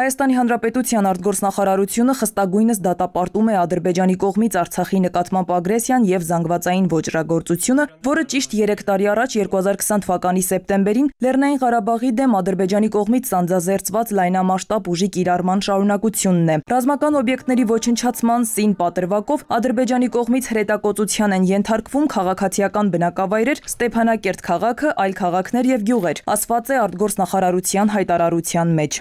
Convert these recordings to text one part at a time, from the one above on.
Հայաստանի Հանրապետության արտգործնախարարությունը խստագույնս դատապարտում է Ադրբեջանի կողմից Արցախի նկատմամբ ագրեսիան եւ զանգվածային ոճրագործությունը, որը ճիշտ 3 տարի առաջ 2020 թվականի սեպտեմբերին Լեռնային Ղարաբաղի դեմ Ադրբեջանի կողմից սանձազերծված լայնամասշտաբ ուժի կիրառման շարունակությունն է։ Ռազմական օբյեկտների ոչնչացման սին պատրվակով Ադրբեջանի կողմից հրետակոծության են ենթարկվում քաղաքացիական բնակավայրեր, Ստեփանակերտ քաղաքը, այլ քաղաքներ եւ գյուղեր, ասված է արտգործնախարարության հայտարարության մեջ։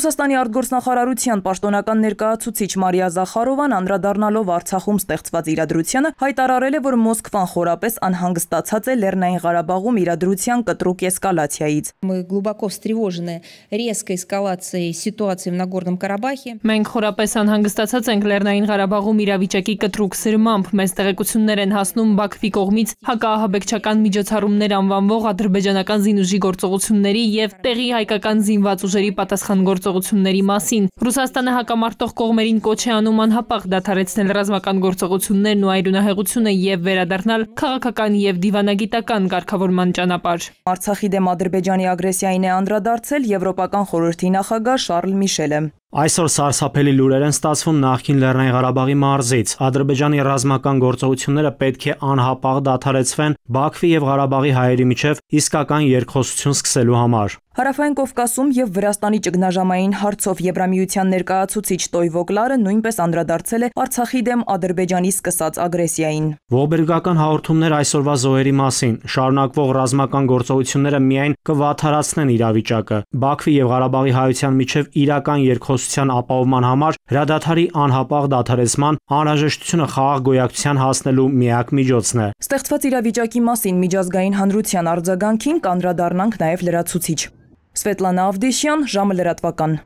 Ռուսաստանի արտգործնախարարության պաշտոնական ներկայացուցիչ Մարիա Զախարովան անդրադառնալով Արցախում ստեղծված իրադրությանը հայտարարել է, որ Մոսկվան խորապես անհանգստացած է Լեռնային Ղարաբաղում իրադրության կտրուկ էսկալացիայից։ Мы глубоко встревожены резкой эскалацией ситуации в Нагорном Карабахе։ Մենք խորապես անհանգստացած ենք Լեռնային Ղարաբաղում իրավիճակի կտրուկ սրմամբ։ Մեզ տեղեկություններ են հասնում Բաքվի կողմից հակաահաբեկչական միջոցառումներ անվանվող ադրբեջանական զինուժի գործողությունների եւ տեղի հայկական զինված ուժերի պատասխան գործող գործողությունների մասին։ Ռուսաստանը հակամարտող կողմերին կոչ է անում անհապաղ դադարեցնել ռազմական գործողություններն ու այրունահեղությունը եւ վերադառնալ քաղաքական եւ դիվանագիտական կարգավորման ճանապարհ։ Արցախի դեմ Ադրբեջանի ագրեսիային է անդրադարձել Եվրոպական խորհրդի նախագահ Շարլ Միշելը։ Այսօր սարսափելի լուրեր են ստացվում նախին Լեռնային Ղարաբաղի մարզից։ Ադրբեջանի ռազմական գործողությունները պետք է անհապաղ դադարեցվեն Բաքվի եւ Ղարաբաղի հայերի միջև իսկական երկխոսություն սկսելու համար։ Հարավային Կովկասում եւ Վրաստանի ճգնաժամային հարցով Եվրամիության ներկայացուցիչ Տոյվոկլարը նույնպես անդրադարձել է Արցախի դեմ Ադրբեջանի սկսած ագրեսիային։ Ողբերգական հաղորդումներ այսօրվա զոհերի մասին շարունակվող ռազմական գործողությունները միայն կվաթարացնեն իրավիճակը։ Բաքվի եւ Ղարաբաղի հայության միջև իրական երկխոսության ապահովման համար հրադադարի անհապաղ դադարեցման անհրաժեշտությունը խաղաղ գոյակցության հասնելու միակ միջոցն է։ Ստեղծված իրավիճակի մասին միջազգային հանրության արձագանքին կանդրադառնանք նաև լրացուցիչ Սվետլանա Ավդեշյան, ժամը լրատվական։